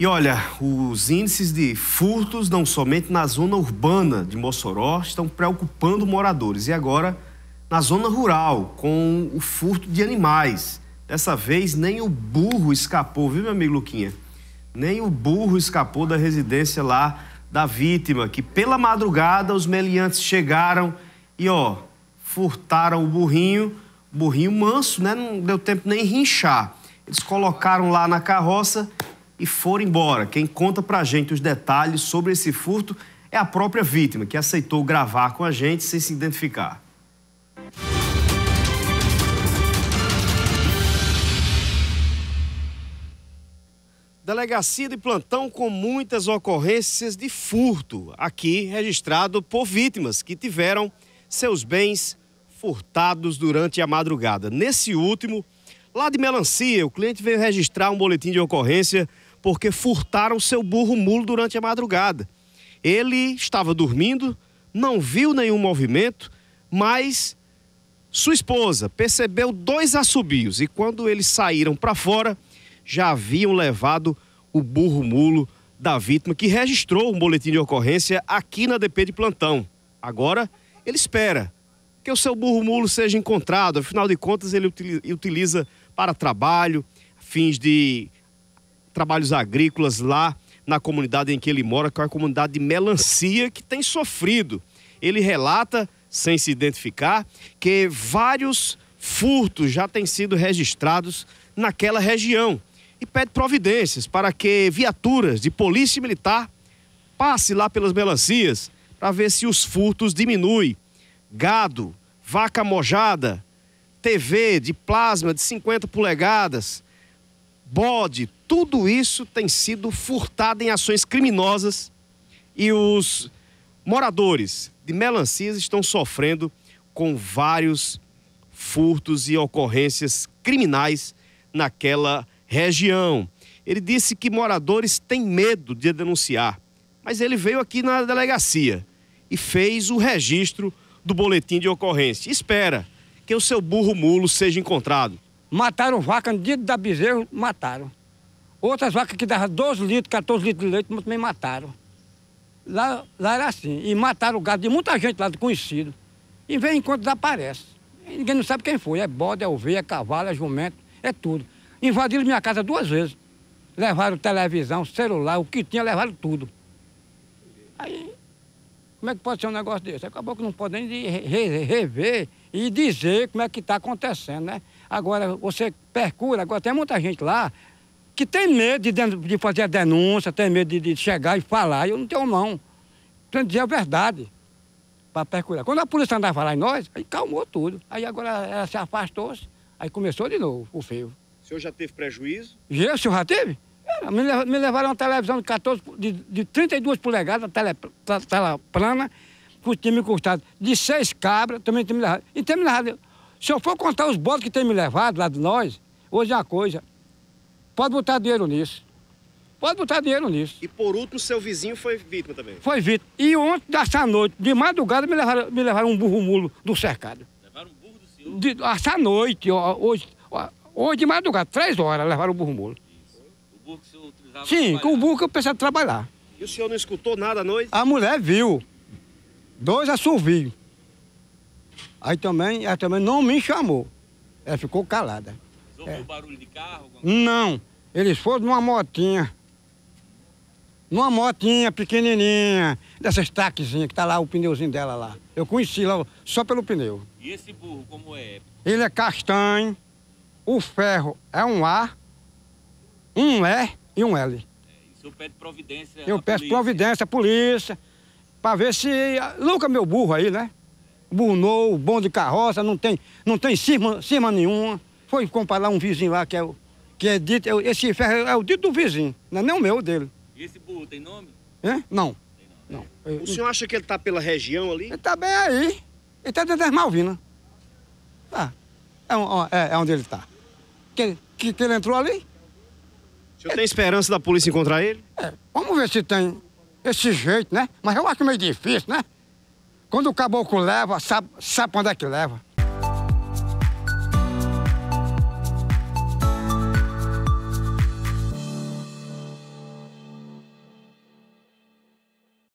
E olha, os índices de furtos, não somente na zona urbana de Mossoró, estão preocupando moradores. E agora, na zona rural, com o furto de animais. Dessa vez, nem o burro escapou, viu, meu amigo Luquinha? Nem o burro escapou da residência lá da vítima, que pela madrugada os meliantes chegaram e, ó, furtaram o burrinho, burrinho manso, né? Não deu tempo nem rinchar. Eles colocaram lá na carroça e foram embora. Quem conta pra gente os detalhes sobre esse furto é a própria vítima, que aceitou gravar com a gente sem se identificar. Delegacia de plantão com muitas ocorrências de furto, aqui registrado por vítimas que tiveram seus bens furtados durante a madrugada. Nesse último, lá de Melancia, o cliente veio registrar um boletim de ocorrência porque furtaram seu burro mulo durante a madrugada. Ele estava dormindo, não viu nenhum movimento, mas sua esposa percebeu dois assobios e quando eles saíram para fora, já haviam levado o burro mulo da vítima, que registrou um boletim de ocorrência aqui na DP de plantão. Agora, ele espera que o seu burro mulo seja encontrado, afinal de contas, ele utiliza para trabalho, fins de trabalhos agrícolas lá na comunidade em que ele mora, que é a comunidade de Melancia, que tem sofrido. Ele relata, sem se identificar, que vários furtos já têm sido registrados naquela região e pede providências para que viaturas de polícia militar passe lá pelas melancias para ver se os furtos diminuem. Gado, vaca mojada, TV de plasma de 50 polegadas, bode, tudo isso tem sido furtado em ações criminosas e os moradores de melancias estão sofrendo com vários furtos e ocorrências criminais naquela região. Ele disse que moradores têm medo de denunciar, mas ele veio aqui na delegacia e fez o registro do boletim de ocorrência. Espera que o seu burro mulo seja encontrado. Mataram vaca no dia da bezerro, mataram. Outras vacas que davam 12 litros, 14 litros de leite, também mataram. Lá, lá era assim. E mataram o gado de muita gente lá, de conhecido. E vem enquanto desaparece. E ninguém não sabe quem foi. É bode, é ovelha, é cavalo, é jumento, é tudo. Invadiram minha casa duas vezes. Levaram televisão, celular, o que tinha, levaram tudo. Aí, como é que pode ser um negócio desse? Acabou que não pode nem rever e dizer como é que está acontecendo, né? Agora, você percura, agora tem muita gente lá que tem medo de, de fazer a denúncia, tem medo de, de chegar e falar, e eu não tenho mão Tem que dizer a verdade para percurar. Quando a polícia andava lá em nós, aí calmou tudo. Aí agora ela se afastou-se, aí começou de novo o feio. O senhor já teve prejuízo? Já, o senhor já teve? me, levaram uma televisão de, 14, de, de 32 polegadas, tela plana, que o time custado de seis cabras, também tem me levado. E tem me levado. Se eu for contar os bolos que tem me levado lá de nós, hoje é uma coisa. Pode botar dinheiro nisso. Pode botar dinheiro nisso. E por último, seu vizinho foi vítima também? Foi vítima. E ontem, dessa noite, de madrugada, me levaram, me levaram um burro mulo do cercado. Levaram um burro do senhor? De, essa noite, ó, hoje, ó, hoje de madrugada, três horas, levaram um burro mulo. Isso. O burro que o senhor utilizava Sim, com o burro que eu pensava trabalhar. E o senhor não escutou nada à noite? A mulher viu dois assovios. Aí também, ela também não me chamou. Ela ficou calada. Você ouviu é. barulho de carro? Não. Eles foram numa motinha. Numa motinha pequenininha, dessas taquezinhas que tá lá o pneuzinho dela lá. Eu conheci lá só pelo pneu. E esse burro como é? Ele é castanho, o ferro é um A, um E e um L. É, e o senhor pede providência Eu peço polícia. providência à polícia, para ver se. Louca meu burro aí, né? Bunou, bom de carroça, não tem, não tem cima, cima nenhuma. Foi comprar lá um vizinho lá que é, que é dito. É esse ferro é o dito do vizinho, não é nem o meu, é o dele. E esse burro tem nome? É? Não. Não. O senhor acha que ele está pela região ali? Ele está bem aí. Ele está dentro das Malvinas. Ah, É, é, é onde ele está. Que, que, que, ele entrou ali. O senhor ele... tem esperança da polícia encontrar ele? É, vamos ver se tem esse jeito, né? Mas eu acho meio difícil, né? Quando o caboclo leva, sabe, sabe onde é que leva.